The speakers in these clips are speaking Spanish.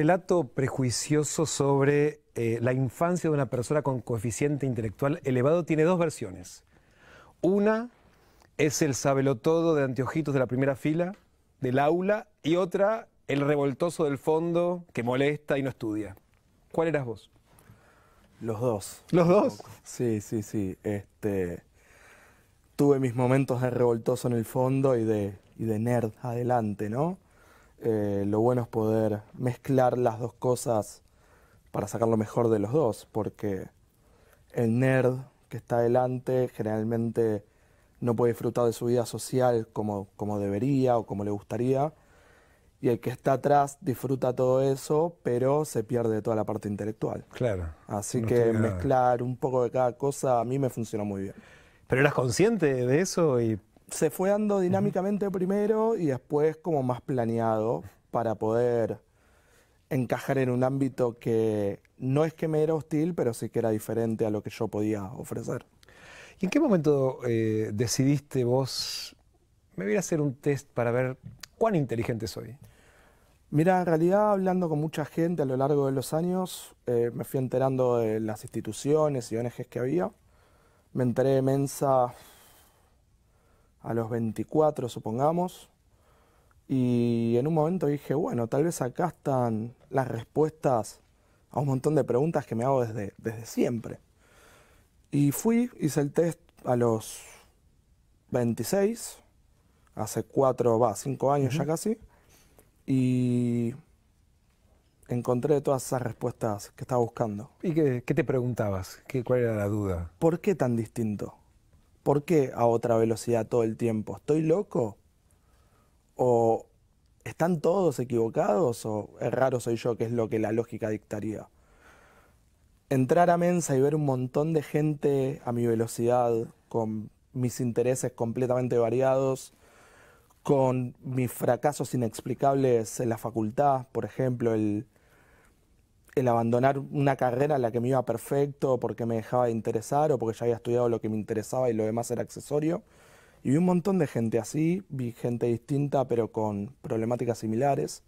relato prejuicioso sobre eh, la infancia de una persona con coeficiente intelectual elevado tiene dos versiones. Una es el sabelotodo de anteojitos de la primera fila, del aula, y otra el revoltoso del fondo que molesta y no estudia. ¿Cuál eras vos? Los dos. ¿Los dos? Sí, sí, sí. Este, tuve mis momentos de revoltoso en el fondo y de, y de nerd adelante, ¿no? Eh, lo bueno es poder mezclar las dos cosas para sacar lo mejor de los dos, porque el nerd que está adelante generalmente no puede disfrutar de su vida social como, como debería o como le gustaría, y el que está atrás disfruta todo eso, pero se pierde toda la parte intelectual. Claro. Así que mezclar un poco de cada cosa a mí me funciona muy bien. ¿Pero eras consciente de eso y se fue dando dinámicamente primero y después como más planeado para poder encajar en un ámbito que no es que me era hostil, pero sí que era diferente a lo que yo podía ofrecer. ¿Y en qué momento eh, decidiste vos, me voy a hacer un test para ver cuán inteligente soy? Mira, en realidad hablando con mucha gente a lo largo de los años, eh, me fui enterando de las instituciones y ONGs que había. Me enteré de Mensa a los 24, supongamos. Y en un momento dije, bueno, tal vez acá están las respuestas a un montón de preguntas que me hago desde, desde siempre. Y fui, hice el test a los 26, hace 4, va, 5 años ya casi, y encontré todas esas respuestas que estaba buscando. ¿Y qué, te preguntabas? ¿Qué, ¿Cuál era la duda? ¿Por qué tan distinto? ¿Por qué a otra velocidad todo el tiempo? ¿Estoy loco? ¿O están todos equivocados? ¿O es raro soy yo, que es lo que la lógica dictaría? Entrar a Mensa y ver un montón de gente a mi velocidad, con mis intereses completamente variados, con mis fracasos inexplicables en la facultad, por ejemplo, el, el abandonar una carrera en la que me iba perfecto, porque me dejaba de interesar o porque ya había estudiado lo que me interesaba y lo demás era accesorio. Y vi un montón de gente así, vi gente distinta pero con problemáticas similares.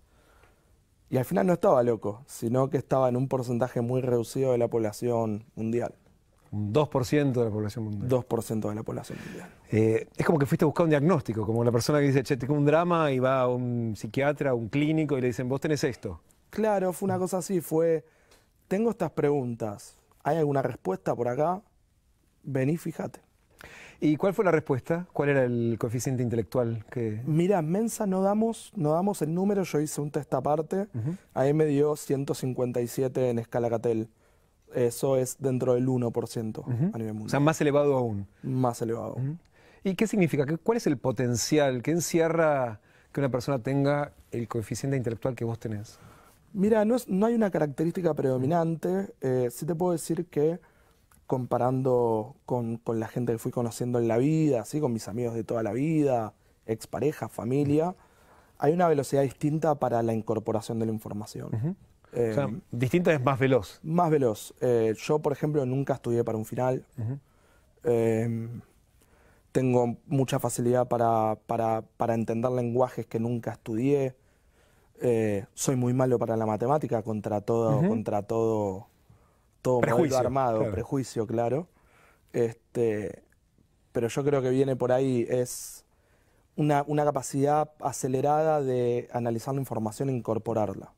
Y al final no estaba loco, sino que estaba en un porcentaje muy reducido de la población mundial. Un 2% de la población mundial. 2% de la población mundial. Eh, es como que fuiste a buscar un diagnóstico, como la persona que dice, che, tengo un drama y va a un psiquiatra, a un clínico y le dicen, vos tenés esto. Claro, fue una cosa así, fue, tengo estas preguntas, ¿hay alguna respuesta por acá? Vení, fíjate. ¿Y cuál fue la respuesta? ¿Cuál era el coeficiente intelectual que...? Mira, Mensa no damos, no damos el número, yo hice un test aparte, ahí me dio 157 en escala Catel. Eso es dentro del 1% a nivel mundial. O sea, más elevado aún. Más elevado. ¿Y qué significa? ¿Cuál es el potencial que encierra que una persona tenga el coeficiente intelectual que vos tenés? Mira, no, hay una característica predominante. si eh, sí te puedo decir que comparando con, la gente que fui conociendo en la vida, con mis amigos de toda la vida, expareja, familia, hay una velocidad distinta para la incorporación de la información. Eh, o sea, distinta es más veloz. Más veloz. Eh, yo, por ejemplo, nunca estudié para un final. tengo mucha facilidad para entender lenguajes que nunca estudié. Eh, soy muy malo para la matemática, contra todo, contra todo, todo armado, prejuicio, claro. Este, pero yo creo que viene por ahí, es una, capacidad acelerada de analizar la información e incorporarla.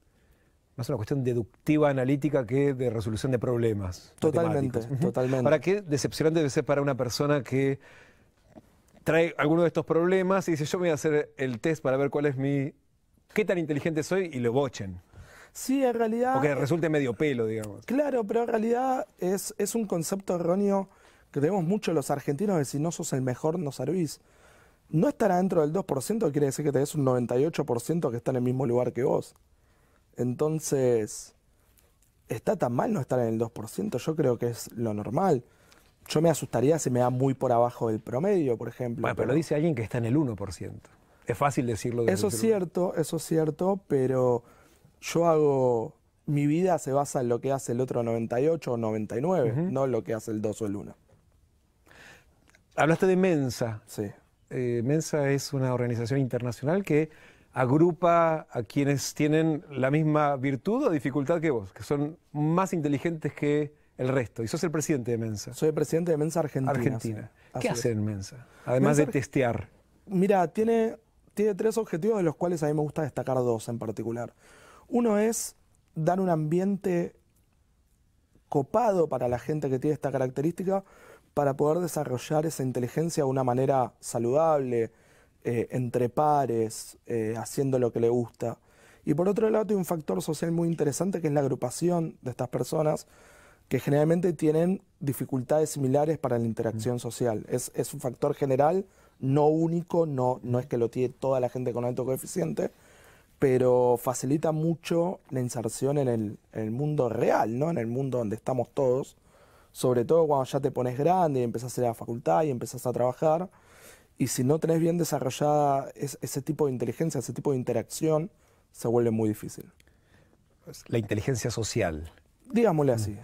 Más una cuestión deductiva, analítica, que de resolución de problemas. Totalmente, totalmente. ¿Para qué decepcionante debe ser para una persona que trae alguno de estos problemas y dice, yo me voy a hacer el test para ver cuál es mi qué tan inteligente soy y lo bochen. Sí, en realidad. O que resulte medio pelo, digamos. Claro, pero en realidad es, es un concepto erróneo que tenemos muchos los argentinos de si no sos el mejor, no servís. No estar dentro del 2% quiere decir que tenés un 98% que está en el mismo lugar que vos. Entonces, ¿está tan mal no estar en el 2%? Yo creo que es lo normal. Yo me asustaría si me da muy por abajo del promedio, por ejemplo. Bueno, pero, dice alguien que está en el 1%. Es fácil decirlo. Eso es cierto, eso es cierto, pero yo hago, mi vida se basa en lo que hace el otro 98 o 99, no lo que hace el 2 o el 1. Hablaste de Mensa. Sí. Eh, Mensa es una organización internacional que agrupa a quienes tienen la misma virtud o dificultad que vos, que son más inteligentes que el resto. Y sos el presidente de Mensa. Soy el presidente de Mensa Argentina. Argentina. ¿Qué hace Mensa? Además de testear. Mira, tiene tiene tres objetivos de los cuales a mí me gusta destacar dos en particular. Uno es dar un ambiente copado para la gente que tiene esta característica para poder desarrollar esa inteligencia de una manera saludable, eh, entre pares, eh, haciendo lo que le gusta. Y por otro lado, hay un factor social muy interesante que es la agrupación de estas personas que generalmente tienen dificultades similares para la interacción social. es un factor general no único, no, no es que lo tiene toda la gente con alto coeficiente, pero facilita mucho la inserción en el, mundo real, ¿no? En el mundo donde estamos todos, sobre todo cuando ya te pones grande y empezás a ir a la facultad y empezás a trabajar, y si no tenés bien desarrollada ese tipo de inteligencia, ese tipo de interacción, se vuelve muy difícil. La inteligencia social. Digámosle así. Mm.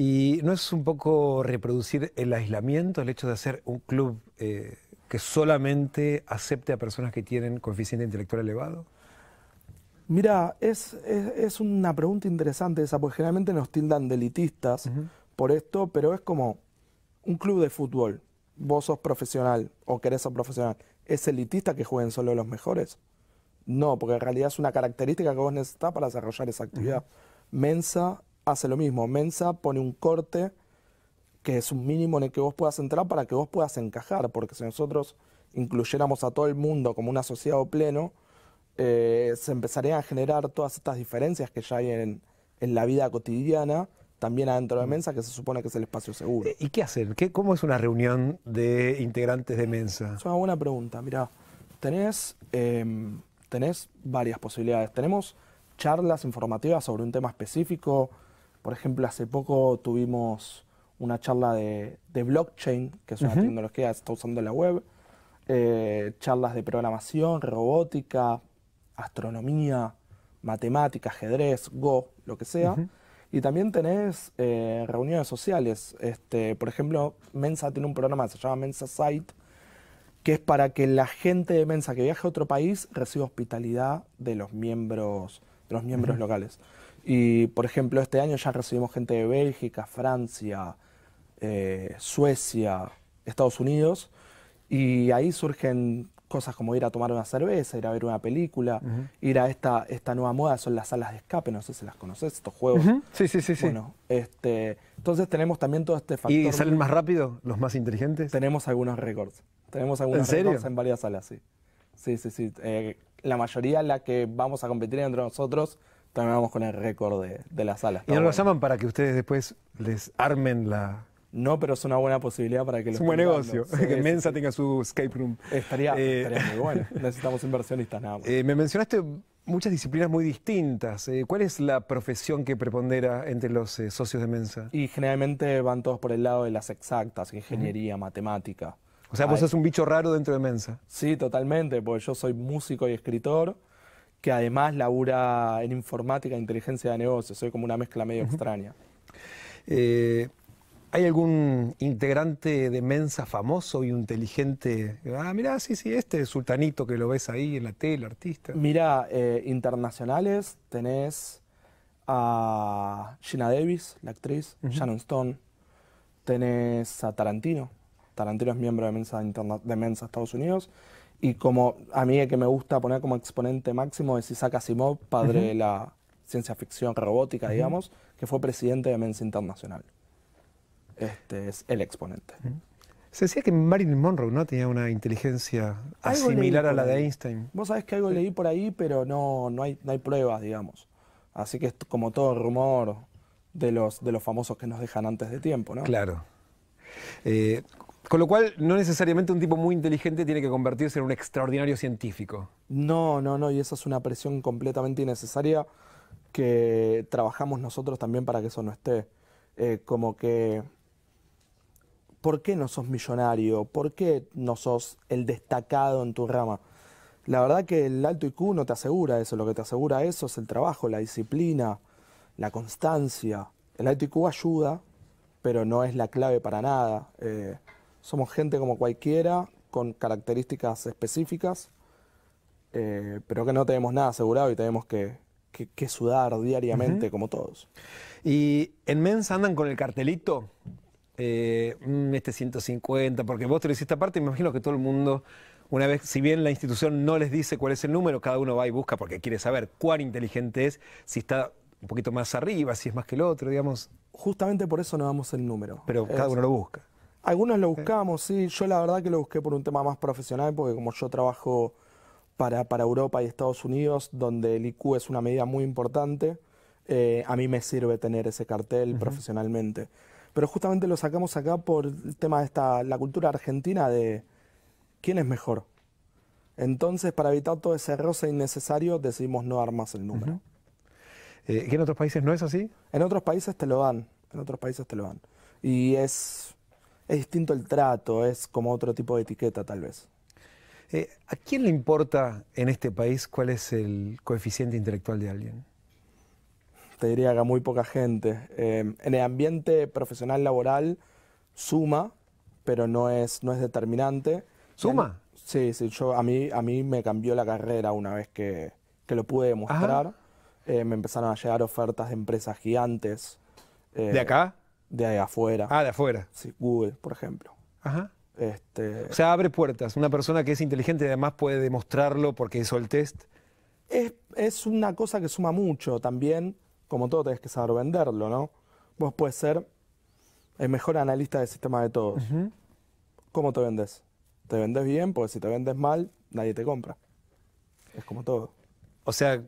¿Y no es un poco reproducir el aislamiento, el hecho de hacer un club eh, que solamente acepte a personas que tienen coeficiente intelectual elevado? Mira, es, una pregunta interesante esa, porque generalmente nos tildan de elitistas por esto, pero es como un club de fútbol. Vos sos profesional o querés ser profesional. ¿Es elitista que jueguen solo los mejores? No, porque en realidad es una característica que vos necesitas para desarrollar esa actividad. Mensa hace lo mismo. Mensa pone un corte que es un mínimo en el que vos puedas entrar para que vos puedas encajar, porque si nosotros incluyéramos a todo el mundo como un asociado pleno, eh, se empezarían a generar todas estas diferencias que ya hay en, la vida cotidiana, también adentro de mm. Mensa, que se supone que es el espacio seguro. Eh, ¿Y qué hacen? ¿Qué, ¿Cómo es una reunión de integrantes de Mensa? Es una buena pregunta. Mira, tenés, em, tenés varias posibilidades. Tenemos charlas informativas sobre un tema específico. Por ejemplo, hace poco tuvimos una charla de, blockchain, que es una tecnología que se está usando en la web, eh, charlas de programación, robótica, astronomía, matemática, ajedrez, Go, lo que sea. Y también tenés eh, reuniones sociales. Este, por ejemplo, Mensa tiene un programa que se llama Mensa Site, que es para que la gente de Mensa que viaje a otro país reciba hospitalidad de los miembros, de los miembros locales. Y, por ejemplo, este año ya recibimos gente de Bélgica, Francia, eh, Suecia, Estados Unidos, y ahí surgen cosas como ir a tomar una cerveza, ir a ver una película, ir a esta, esta nueva moda, son las salas de escape, no sé si las conoces, estos juegos. Sí, sí, sí. Bueno, este, entonces tenemos también todo este factor. ¿Y salen más rápido los más inteligentes? Tenemos algunos récords. Tenemos algunos ¿En récords en varias salas, sí. Sí, sí, sí. Eh, la mayoría, la que vamos a competir entre nosotros, vamos con el récord de, las salas ¿Y no lo llaman para que ustedes después les armen la, no, pero es una buena posibilidad para que los. Es un buen negocio. que Mensa tenga su escape room. Estaría, eh, estaría muy bueno. Necesitamos inversionistas nada más. Eh, me mencionaste muchas disciplinas muy distintas. Eh, ¿Cuál es la profesión que prepondera entre los socios de Mensa? Y generalmente van todos por el lado de las exactas, ingeniería, matemática. O sea, vos sos un bicho raro dentro de Mensa. Sí, totalmente, porque yo soy músico y escritor que además labura en informática e inteligencia de negocios. Soy como una mezcla medio extraña. Eh, ¿Hay algún integrante de Mensa famoso y inteligente? Ah, mirá, sí, sí, este sultanito que lo ves ahí en la tele, artista. Mira, eh, internacionales tenés a Gina Davis, la actriz, Shannon Stone, tenés a Tarantino. Tarantino es miembro de Mensa, de Estados Unidos. Y como a mí que me gusta poner como exponente máximo es Isaac Asimov, padre de la ciencia ficción robótica, digamos, que fue presidente de Mensa Internacional este, es el exponente. Se decía que Marilyn Monroe ¿no? tenía una inteligencia similar a la de Einstein. Vos sabés que algo leí por ahí, pero no, no, hay, hay pruebas, digamos. Así que es como todo rumor de los, de los famosos que nos dejan antes de tiempo, ¿no? Claro. Eh, con lo cual, no necesariamente un tipo muy inteligente tiene que convertirse en un extraordinario científico. No, no, no, y esa es una presión completamente innecesaria que trabajamos nosotros también para que eso no esté. Eh, como que ¿por qué no sos millonario? ¿Por qué no sos el destacado en tu rama? La verdad que el alto IQ no te asegura eso, lo que te asegura eso es el trabajo, la disciplina, la constancia. El alto IQ ayuda, pero no es la clave para nada. Eh, somos gente como cualquiera, con características específicas, eh, pero que no tenemos nada asegurado y tenemos que, sudar diariamente como todos. ¿Y en Mensa andan con el cartelito? Eh, mm, este 150, porque vos te lo parte. me imagino que todo el mundo, una vez, si bien la institución no les dice cuál es el número, cada uno va y busca porque quiere saber cuán inteligente es, si está un poquito más arriba, si es más que el otro, digamos. Justamente por eso no damos el número. Pero cada uno lo busca. Algunos lo buscamos, sí. Yo la verdad que lo busqué por un tema más profesional, porque como yo trabajo para, Europa y Estados Unidos, donde el IQ es una medida muy importante, eh, a mí me sirve tener ese cartel profesionalmente pero justamente lo sacamos acá por el tema de esta, la cultura argentina de quién es mejor. Entonces, para evitar todo ese roce innecesario, decidimos no dar más el número. Eh, en otros países no es así? En otros países te lo dan, en otros países te lo dan. Y es, es distinto el trato, es como otro tipo de etiqueta tal vez. Eh, ¿A quién le importa en este país cuál es el coeficiente intelectual de alguien? te diría que a muy poca gente. Em, en el ambiente profesional laboral suma, pero no es, no es determinante. ¿Suma? Sí, sí, yo, a, mí, a mí me cambió la carrera una vez que, lo pude demostrar. Eh, me empezaron a llegar ofertas de empresas gigantes. Eh, ¿De acá? De, ahí afuera. Ah, de afuera. Sí, Google, por ejemplo. Ajá. Este, o sea, abre puertas. Una persona que es inteligente además puede demostrarlo porque hizo el test. Es, es una cosa que suma mucho también como todo tenés que saber venderlo, ¿no? Vos puedes ser el mejor analista del sistema de todos. ¿Cómo te vendes? ¿Te vendes bien? Porque si te vendes mal, nadie te compra. Es como todo. O sea,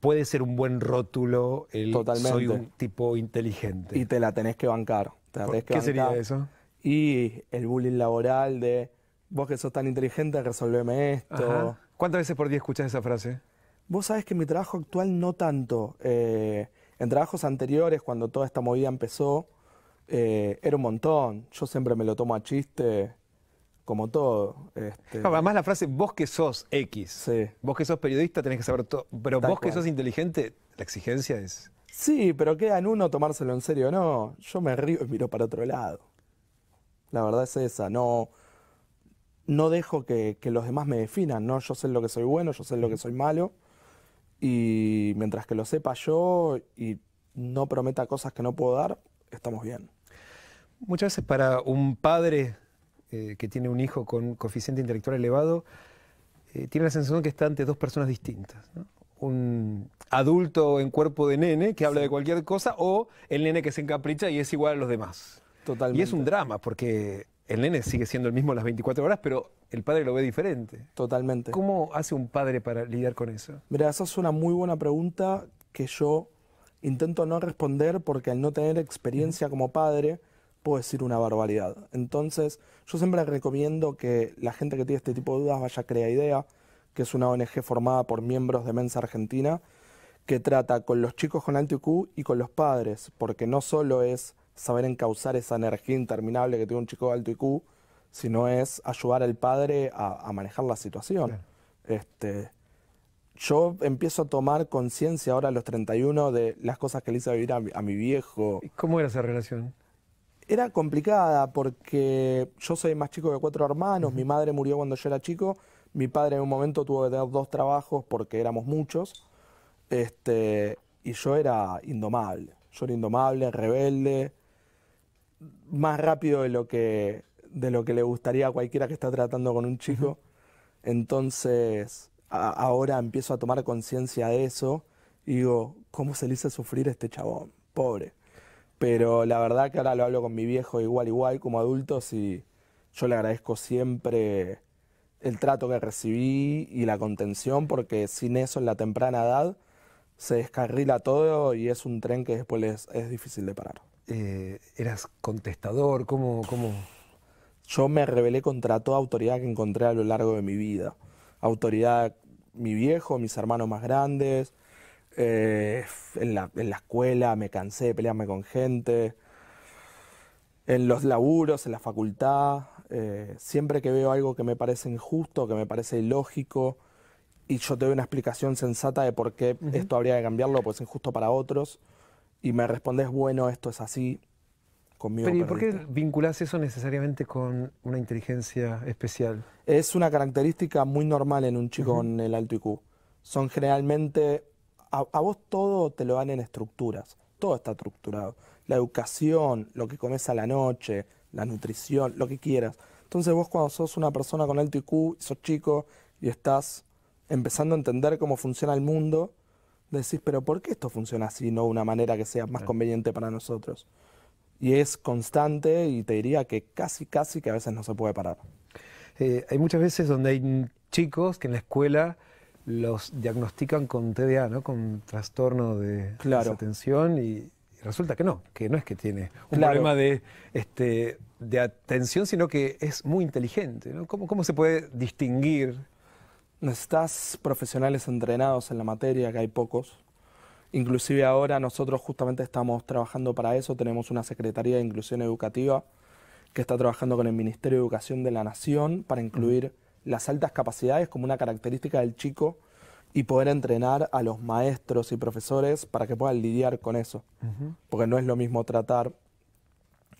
puede ser un buen rótulo el Totalmente. soy un tipo inteligente. Y te la tenés que bancar. ¿Qué sería eso? Y el bullying laboral de vos que sos tan inteligente, resolveme esto. ¿Cuántas veces por día escuchas esa frase? Vos sabés que mi trabajo actual no tanto. Eh, en trabajos anteriores, cuando toda esta movida empezó, eh, era un montón. Yo siempre me lo tomo a chiste, como todo. Este. además la frase, vos que sos X, vos que sos periodista tenés que saber todo, pero vos que sos inteligente, la exigencia es... Sí, pero queda en uno tomárselo en serio, no. Yo me río y miro para otro lado. La verdad es esa, no, no dejo que, los demás me definan, ¿no? Yo sé lo que soy bueno, yo sé lo que soy malo. Y mientras que lo sepa yo y no prometa cosas que no puedo dar, estamos bien. Muchas veces para un padre eh, que tiene un hijo con coeficiente intelectual elevado, eh, tiene la sensación que está ante dos personas distintas. Un adulto en cuerpo de nene que habla de cualquier cosa o el nene que se encapricha y es igual a los demás. Totalmente. Y es un drama porque el nene sigue siendo el mismo las 24 horas, pero el padre lo ve diferente. Totalmente. ¿Cómo hace un padre para lidiar con eso? Mira, esa es una muy buena pregunta que yo intento no responder porque al no tener experiencia como padre puedo decir una barbaridad. Entonces, yo siempre recomiendo que la gente que tiene este tipo de dudas vaya a Crea Idea, que es una ONG formada por miembros de Mensa Argentina, que trata con los chicos con alto IQ y con los padres, porque no solo es saber encauzar esa energía interminable que tiene un chico de alto IQ, sino es ayudar al padre a, manejar la situación. Este, yo empiezo a tomar conciencia ahora a los 31 de las cosas que le hice vivir a mi, a mi viejo. ¿Cómo era esa relación? Era complicada porque yo soy más chico que cuatro hermanos, mi madre murió cuando yo era chico, mi padre en un momento tuvo que tener dos trabajos porque éramos muchos, este, y yo era indomable, yo era indomable, rebelde, más rápido de lo que, de lo que le gustaría a cualquiera que está tratando con un chico. Entonces, ahora empiezo a tomar conciencia de eso y digo, ¿cómo se le hizo sufrir este chabón? Pobre. Pero la verdad que ahora lo hablo con mi viejo igual, igual, como adultos y yo le agradezco siempre el trato que recibí y la contención, porque sin eso en la temprana edad se descarrila todo y es un tren que después es difícil de parar. Eh, eras contestador? ¿Cómo, Yo me rebelé contra toda autoridad que encontré a lo largo de mi vida. Autoridad, mi viejo, mis hermanos más grandes. Eh, en, la, escuela me cansé de pelearme con gente. En los laburos, en la facultad. Eh, siempre que veo algo que me parece injusto, que me parece ilógico, y yo te doy una explicación sensata de por qué esto habría que cambiarlo, pues es injusto para otros, y me respondes, bueno, esto es así, conmigo. Pero ¿y por qué vinculas eso necesariamente con una inteligencia especial? Es una característica muy normal en un chico con el alto IQ. Son generalmente, a, a, vos todo te lo dan en estructuras, todo está estructurado. La educación, lo que comes a la noche, la nutrición, lo que quieras. Entonces vos cuando sos una persona con alto IQ, sos chico y estás empezando a entender cómo funciona el mundo, decís, pero ¿por qué esto funciona así, no una manera que sea más conveniente para nosotros? Y es constante y te diría que casi, casi que a veces no se puede parar. Eh, hay muchas veces donde hay chicos que en la escuela los diagnostican con TDA, Con trastorno de atención y resulta que no, que no es que tiene un problema de, este, de atención, sino que es muy inteligente. ¿Cómo se puede distinguir Necesitas profesionales entrenados en la materia, que hay pocos. Inclusive ahora nosotros justamente estamos trabajando para eso. Tenemos una Secretaría de Inclusión Educativa que está trabajando con el Ministerio de Educación de la Nación para incluir las altas capacidades como una característica del chico y poder entrenar a los maestros y profesores para que puedan lidiar con eso. Porque no es lo mismo tratar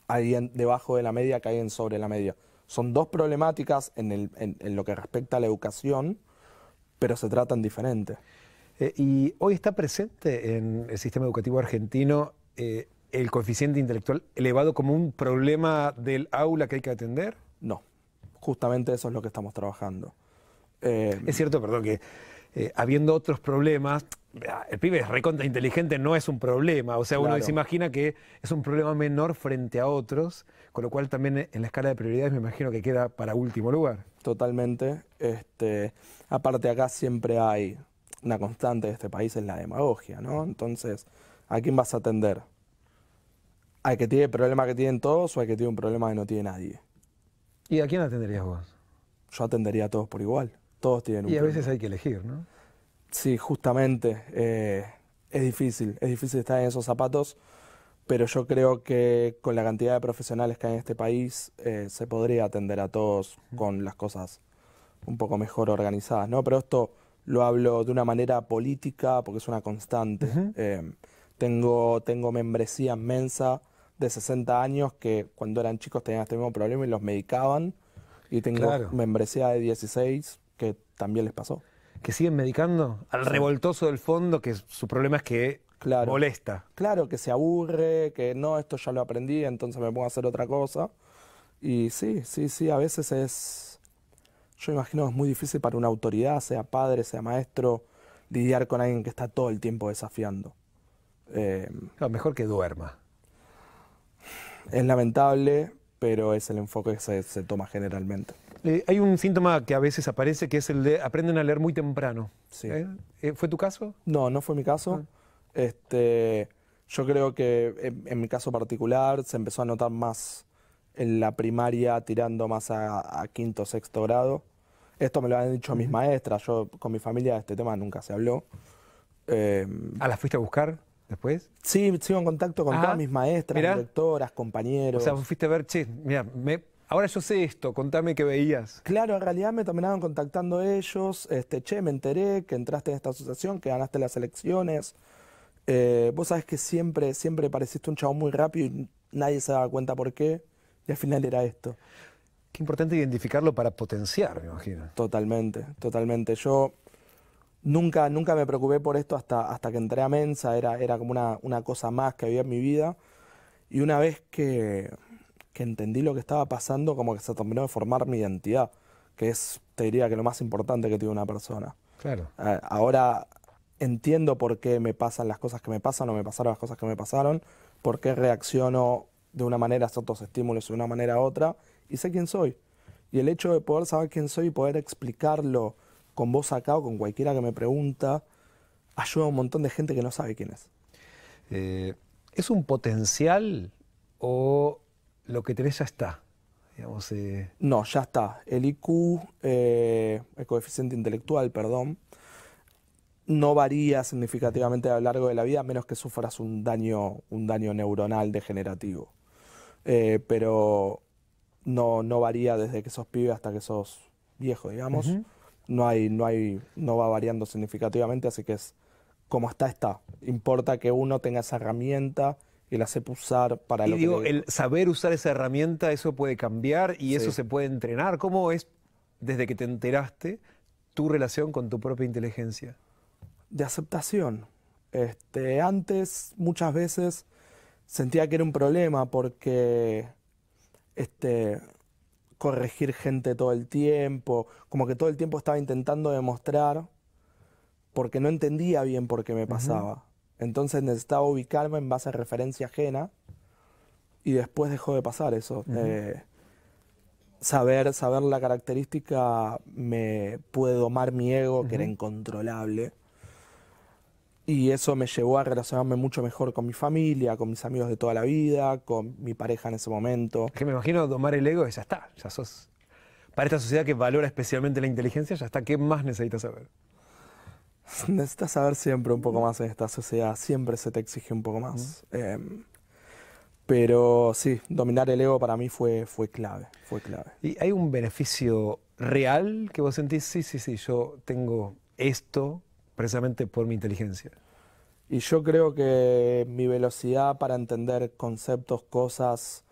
a alguien debajo de la media que a alguien sobre la media. Son dos problemáticas en, en lo que respecta a la educación pero se tratan diferente. Eh, y hoy está presente en el sistema educativo argentino eh, el coeficiente intelectual elevado como un problema del aula que hay que atender? No, justamente eso es lo que estamos trabajando. es eh, cierto, perdón, que eh, habiendo otros problemas, el pibe es recontra inteligente, no es un problema. O sea, uno se imagina que es un problema menor frente a otros, con lo cual también eh, en la escala de prioridades me imagino que queda para último lugar. Totalmente. Este, aparte acá siempre hay una constante de este país es la demagogia, ¿no? Entonces, ¿a quién vas a atender? hay que tiene problemas problema que tienen todos o al que tiene un problema que no tiene nadie? ¿Y a quién atenderías vos? Yo atendería a todos por igual. Todos tienen un Y a veces hay que elegir, ¿no? Sí, justamente. Eh, es difícil, es difícil estar en esos zapatos, pero yo creo que con la cantidad de profesionales que hay en este país eh, se podría atender a todos con las cosas un poco mejor organizadas, ¿no? Pero esto lo hablo de una manera política porque es una constante. Em, tengo, tengo membresía inmensa de 60 años que cuando eran chicos tenían este mismo problema y los medicaban. Y tengo membresía de 16 también les pasó. ¿Que siguen medicando al revoltoso del fondo que su problema es que claro. molesta? Claro, que se aburre, que no, esto ya lo aprendí, entonces me pongo a hacer otra cosa. Y sí, sí, sí, a veces es, yo imagino es muy difícil para una autoridad, sea padre, sea maestro, lidiar con alguien que está todo el tiempo desafiando. Em, mejor que duerma. Es lamentable, pero es el enfoque que se toma generalmente. Eh, hay un síntoma que a veces aparece que es el de aprenden a leer muy temprano. Sí. ¿eh? Eh, ¿Fue tu caso? No, no fue mi caso. Ah. Este, yo creo que en, mi caso particular se empezó a notar más en la primaria, tirando más a, a quinto, sexto grado. Esto me lo han dicho mis maestras. Yo con mi familia de este tema nunca se habló. ¿A ¿Ah, las fuiste a buscar después? Sí, sigo en contacto con ah, todas mis maestras, directoras, compañeros. O sea, fuiste a ver, che, mira, me ahora yo sé esto, contame qué veías. Claro, en realidad me terminaban contactando ellos, este, che, me enteré que entraste en esta asociación, que ganaste las elecciones. Eh, vos sabés que siempre, siempre pareciste un chavo muy rápido y nadie se daba cuenta por qué, y al final era esto. Qué importante identificarlo para potenciar, me imagino. Totalmente, totalmente. Yo nunca, nunca me preocupé por esto hasta, hasta que entré a Mensa, era, era como una, una cosa más que había en mi vida. Y una vez que, entendí lo que estaba pasando, como que se terminó de formar mi identidad, que es, te diría que lo más importante que tiene una persona. Claro. Eh, ahora entiendo por qué me pasan las cosas que me pasan o me pasaron las cosas que me pasaron, por qué reacciono de una manera a ciertos estímulos de una manera a otra, y sé quién soy. Y el hecho de poder saber quién soy y poder explicarlo con vos acá o con cualquiera que me pregunta, ayuda a un montón de gente que no sabe quién es. Eh, ¿Es un potencial o lo que tenés ya está. Eh. No, ya está. El IQ, eh, el coeficiente intelectual, perdón, no varía significativamente a lo largo de la vida, a menos que sufras un daño, un daño neuronal degenerativo. Eh, pero no, no varía desde que sos pibe hasta que sos viejo, digamos. No hay, no hay, no va variando significativamente, así que es como está, está. Importa que uno tenga esa herramienta la sepa usar para lo digo, el saber usar esa herramienta, eso puede cambiar y eso se puede entrenar. ¿Cómo es, desde que te enteraste, tu relación con tu propia inteligencia? De aceptación. Este, antes, muchas veces, sentía que era un problema porque este, corregir gente todo el tiempo, como que todo el tiempo estaba intentando demostrar porque no entendía bien por qué me pasaba. Entonces necesitaba ubicarme en base a referencia ajena y después dejó de pasar eso. Eh, saber, saber la característica me puede domar mi ego, que era incontrolable. Y eso me llevó a relacionarme mucho mejor con mi familia, con mis amigos de toda la vida, con mi pareja en ese momento. Es que me imagino domar el ego y ya está, ya sos. Para esta sociedad que valora especialmente la inteligencia, ya está, ¿qué más necesitas saber? necesitas saber siempre un poco más en esta sociedad, siempre se te exige un poco más. Em, pero sí, dominar el ego para mí fue, fue clave, fue clave. ¿Y hay un beneficio real que vos sentís? Sí, sí, sí, yo tengo esto precisamente por mi inteligencia. Y yo creo que mi velocidad para entender conceptos, cosas,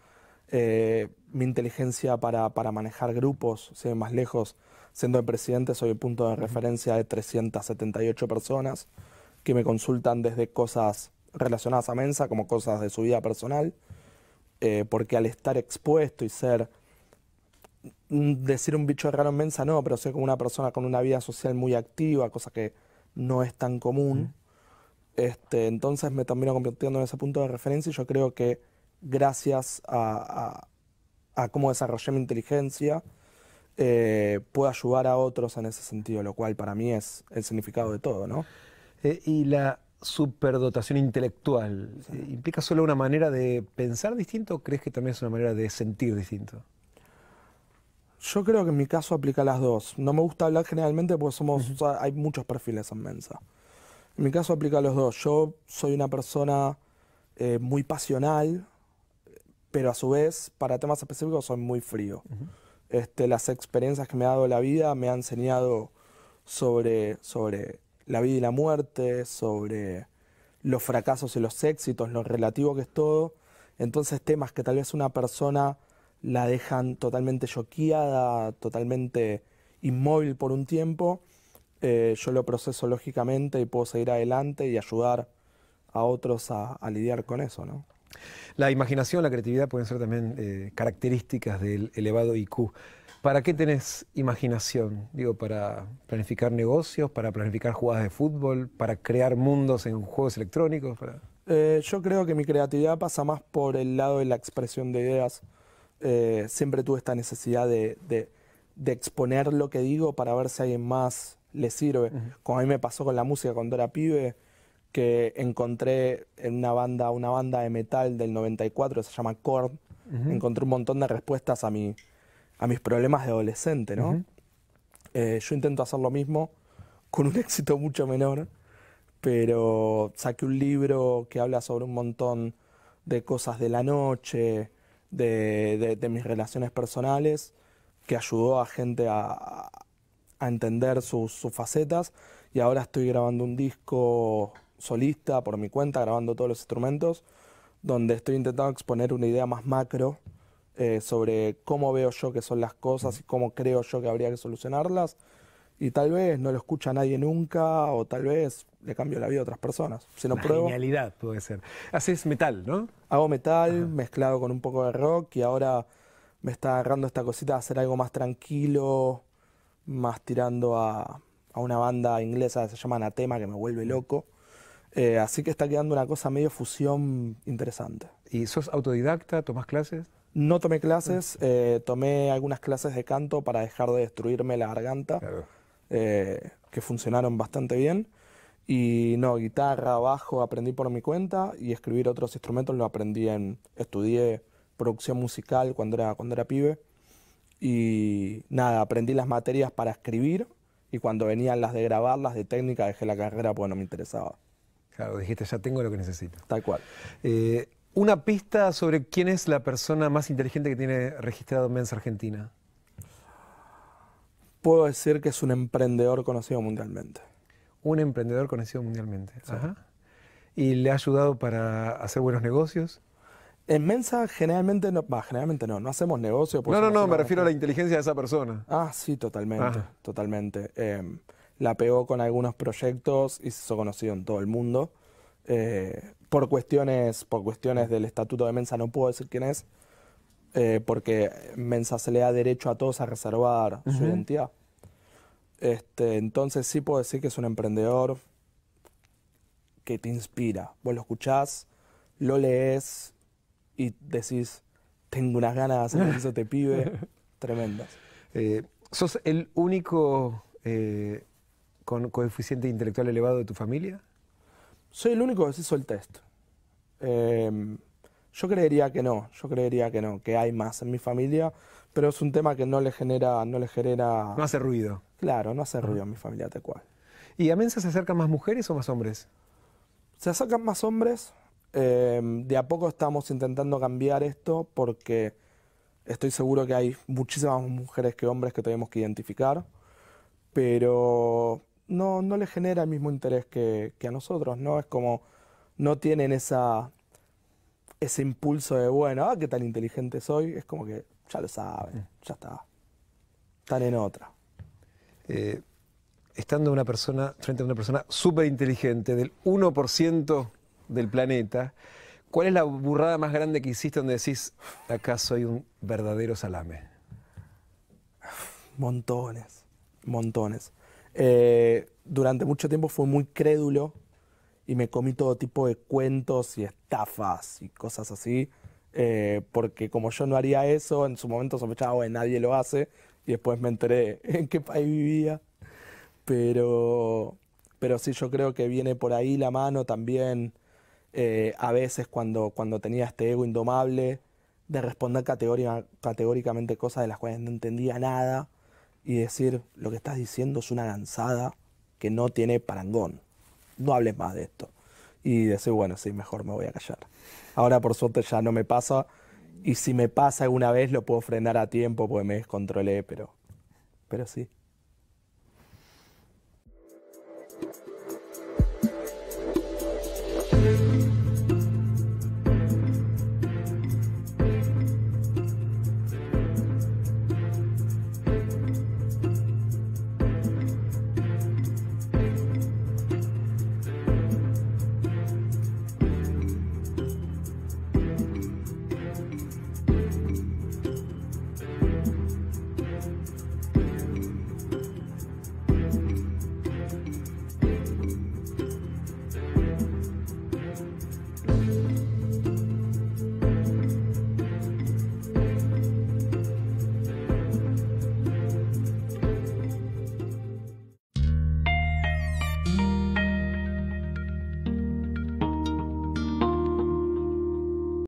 eh, mi inteligencia para, manejar grupos, sea más lejos, Siendo el presidente, soy el punto de referencia de 378 personas que me consultan desde cosas relacionadas a Mensa como cosas de su vida personal, eh, porque al estar expuesto y ser, mm, decir un bicho raro en Mensa no, pero soy como una persona con una vida social muy activa, cosa que no es tan común. Este, entonces me termino convirtiendo en ese punto de referencia y yo creo que gracias a, a cómo desarrollé mi inteligencia, puede eh, pueda ayudar a otros en ese sentido, lo cual para mí es el significado de todo, ¿no? Eh, y la superdotación intelectual, eh, ¿implica solo una manera de pensar distinto o crees que también es una manera de sentir distinto? Yo creo que en mi caso aplica las dos. No me gusta hablar generalmente porque somos, hay muchos perfiles en Mensa. En mi caso aplica los dos. Yo soy una persona muy pasional, pero a su vez, para temas específicos, soy muy frío. Este, las experiencias que me ha dado la vida me han enseñado sobre, la vida y la muerte, sobre los fracasos y los éxitos, lo relativo que es todo. Entonces temas que tal vez una persona la dejan totalmente choqueada, totalmente inmóvil por un tiempo, eh, yo lo proceso lógicamente y puedo seguir adelante y ayudar a otros a, a lidiar con eso, ¿no? La imaginación, la creatividad pueden ser también eh, características del elevado IQ. ¿Para qué tenés imaginación? Digo, para planificar negocios, para planificar jugadas de fútbol, para crear mundos en juegos electrónicos. Eh, yo creo que mi creatividad pasa más por el lado de la expresión de ideas. Eh, siempre tuve esta necesidad de, exponer lo que digo para ver si a alguien más le sirve. Como a mí me pasó con la música cuando era pibe, que encontré en una banda, una banda de metal del 94 se llama Korn. Encontré un montón de respuestas a, mi, a mis problemas de adolescente, eh, yo intento hacer lo mismo con un éxito mucho menor, pero saqué un libro que habla sobre un montón de cosas de la noche, de, mis relaciones personales, que ayudó a gente a, entender sus, sus facetas. Y ahora estoy grabando un disco solista, por mi cuenta, grabando todos los instrumentos, donde estoy intentando exponer una idea más macro eh, sobre cómo veo yo que son las cosas y cómo creo yo que habría que solucionarlas. Y tal vez no lo escucha nadie nunca, o tal vez le cambio la vida a otras personas. Si no la genialidad puede ser. así es metal, ¿no? Hago metal, mezclado con un poco de rock, y ahora me está agarrando esta cosita de hacer algo más tranquilo, más tirando a, a una banda inglesa que se llama Anatema, que me vuelve mm. loco. Eh, así que está quedando una cosa medio fusión interesante. ¿Y sos autodidacta? ¿Tomas clases? No tomé ah. clases, eh, tomé algunas clases de canto para dejar de destruirme la garganta, eh, que funcionaron bastante bien. Y no, guitarra, bajo, aprendí por mi cuenta y escribir otros instrumentos lo aprendí en, estudié producción musical cuando era, cuando era pibe. Y nada, aprendí las materias para escribir y cuando venían las de grabar, las de técnica, dejé la carrera porque no me interesaba. Claro, dijiste, ya tengo lo que necesito. Tal cual. Eh, una pista sobre quién es la persona más inteligente que tiene registrado Mensa Argentina. Puedo decir que es un emprendedor conocido mundialmente. Un emprendedor conocido mundialmente. Ajá. ¿Y le ha ayudado para hacer buenos negocios? En Mensa generalmente no, generalmente no, no hacemos negocios. No, no, no, me refiero a la inteligencia de esa persona. Ah, sí, totalmente, totalmente. Em, la pegó con algunos proyectos y se hizo conocido en todo el mundo. Eh, por, cuestiones, por cuestiones del estatuto de Mensa no puedo decir quién es, eh, porque Mensa se le da derecho a todos a reservar su identidad. Este, entonces sí puedo decir que es un emprendedor que te inspira. Vos lo escuchás, lo lees y decís, tengo unas ganas de hacer eso, te este pibe. Tremendas. Eh, sos el único con coeficiente intelectual elevado de tu familia? Soy el único que se hizo el test. Em, yo creería que no, yo creería que no, que hay más en mi familia, pero es un tema que no le genera... No, le genera... no hace ruido. Claro, no hace ruido en mi familia tal cual. ¿Y a Mensa se acercan más mujeres o más hombres? Se acercan más hombres. Em, de a poco estamos intentando cambiar esto porque estoy seguro que hay muchísimas mujeres que hombres que tenemos que identificar. Pero no, le genera el mismo interés que, a nosotros, ¿no? Es como no tienen esa, ese impulso de, bueno, ah, qué tan inteligente soy. Es como que ya lo saben, mm. ya está. Están en otra. Eh, estando una persona, frente a una persona súper inteligente, del 1% del planeta, ¿cuál es la burrada más grande que hiciste donde decís, acá soy un verdadero salame? Montones, montones. Eh, durante mucho tiempo fui muy crédulo y me comí todo tipo de cuentos y estafas y cosas así, eh, porque como yo no haría eso, en su momento sospechaba, que nadie lo hace, y después me enteré en qué país vivía. Pero, sí, yo creo que viene por ahí la mano también, eh, a veces cuando, cuando tenía este ego indomable, de responder categóricamente cosas de las cuales no entendía nada y decir, lo que estás diciendo es una lanzada que no tiene parangón. No hables más de esto. Y decir, bueno, sí, mejor me voy a callar. Ahora por suerte ya no me pasa. Y si me pasa alguna vez lo puedo frenar a tiempo porque me descontrolé, pero, pero sí.